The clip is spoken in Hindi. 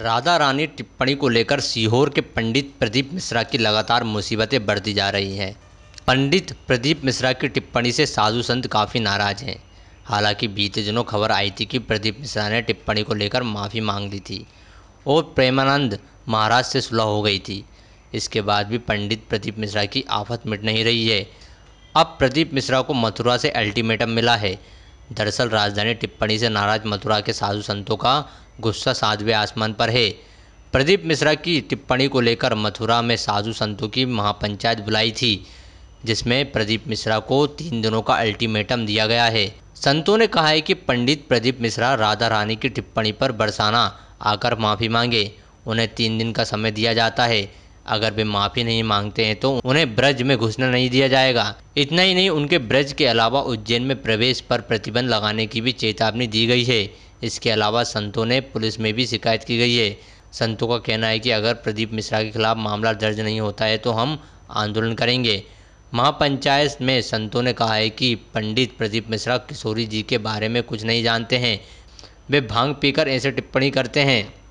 राधा रानी टिप्पणी को लेकर सीहोर के पंडित प्रदीप मिश्रा की लगातार मुसीबतें बढ़ती जा रही हैं पंडित प्रदीप मिश्रा की टिप्पणी से साधु संत काफ़ी नाराज़ हैं हालांकि बीते दिनों खबर आई थी कि प्रदीप मिश्रा ने टिप्पणी को लेकर माफ़ी मांग ली थी और प्रेमानंद महाराज से सुलह हो गई थी इसके बाद भी पंडित प्रदीप मिश्रा की आफत मिट नहीं रही है अब प्रदीप मिश्रा को मथुरा से अल्टीमेटम मिला है दरअसल राजधानी टिप्पणी से नाराज मथुरा के साधु संतों का गुस्सा सातवें आसमान पर है प्रदीप मिश्रा की टिप्पणी को लेकर मथुरा में साधु संतों की महापंचायत बुलाई थी जिसमें प्रदीप मिश्रा को तीन दिनों का अल्टीमेटम दिया गया है संतों ने कहा है कि पंडित प्रदीप मिश्रा राधा रानी की टिप्पणी पर बरसाना आकर माफ़ी मांगे उन्हें तीन दिन का समय दिया जाता है अगर वे माफ़ी नहीं मांगते हैं तो उन्हें ब्रज में घुसना नहीं दिया जाएगा इतना ही नहीं उनके ब्रज के अलावा उज्जैन में प्रवेश पर प्रतिबंध लगाने की भी चेतावनी दी गई है इसके अलावा संतों ने पुलिस में भी शिकायत की गई है संतों का कहना है कि अगर प्रदीप मिश्रा के खिलाफ मामला दर्ज नहीं होता है तो हम आंदोलन करेंगे महापंचायत में संतों ने कहा है कि पंडित प्रदीप मिश्रा किशोरी जी के बारे में कुछ नहीं जानते हैं वे भांग पीकर ऐसे टिप्पणी करते हैं